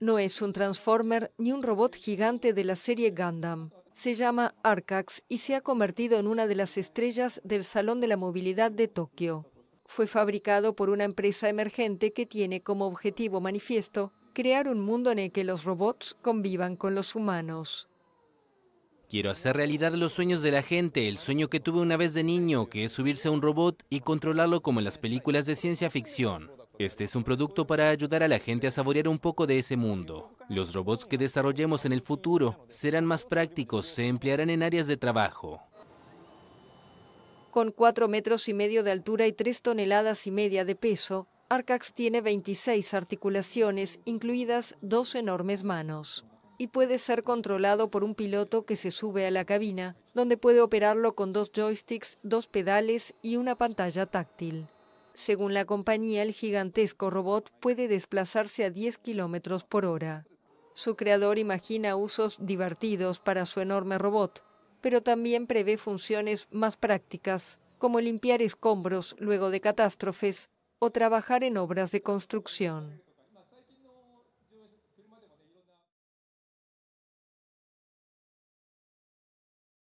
No es un Transformer ni un robot gigante de la serie Gundam. Se llama Arcax y se ha convertido en una de las estrellas del Salón de la Movilidad de Tokio. Fue fabricado por una empresa emergente que tiene como objetivo manifiesto crear un mundo en el que los robots convivan con los humanos. Quiero hacer realidad los sueños de la gente, el sueño que tuve una vez de niño, que es subirse a un robot y controlarlo como en las películas de ciencia ficción. Este es un producto para ayudar a la gente a saborear un poco de ese mundo. Los robots que desarrollemos en el futuro serán más prácticos, se emplearán en áreas de trabajo. Con 4 metros y medio de altura y 3 toneladas y media de peso, Arcax tiene 26 articulaciones, incluidas dos enormes manos, y puede ser controlado por un piloto que se sube a la cabina, donde puede operarlo con dos joysticks, dos pedales y una pantalla táctil. Según la compañía, el gigantesco robot puede desplazarse a 10 kilómetros por hora. Su creador imagina usos divertidos para su enorme robot, pero también prevé funciones más prácticas, como limpiar escombros luego de catástrofes o trabajar en obras de construcción.